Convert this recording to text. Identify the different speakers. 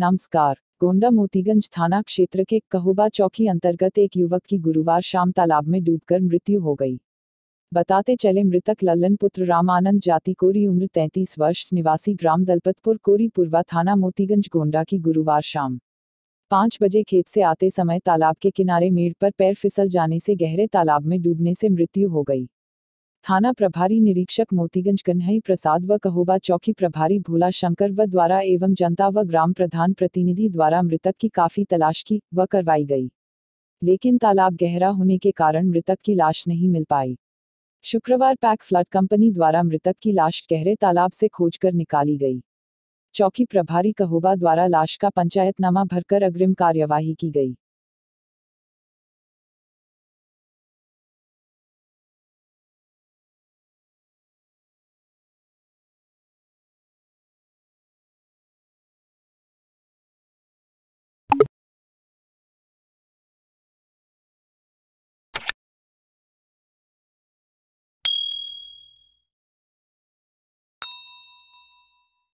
Speaker 1: नमस्कार गोंडा मोतीगंज थाना क्षेत्र के कहोबा चौकी अंतर्गत एक युवक की गुरुवार शाम तालाब में डूबकर मृत्यु हो गई बताते चले मृतक लल्लन पुत्र रामानंद जाति कोरी उम्र 33 वर्ष निवासी ग्राम दलपतपुर कोरी पूर्वा थाना मोतीगंज गोंडा की गुरुवार शाम पाँच बजे खेत से आते समय तालाब के किनारे मेड़ पर पैर फिसल जाने से गहरे तालाब में डूबने से मृत्यु हो गई थाना प्रभारी निरीक्षक मोतीगंज कन्हई प्रसाद व कहोबा चौकी प्रभारी भोला शंकर व द्वारा एवं जनता व ग्राम प्रधान प्रतिनिधि द्वारा मृतक की काफी तलाश की व करवाई गई लेकिन तालाब गहरा होने के कारण मृतक की लाश नहीं मिल पाई शुक्रवार पैक फ्लड कंपनी द्वारा मृतक की लाश गहरे तालाब से खोजकर निकाली गई चौकी प्रभारी कहोबा द्वारा लाश का पंचायतनामा भरकर अग्रिम कार्यवाही की गई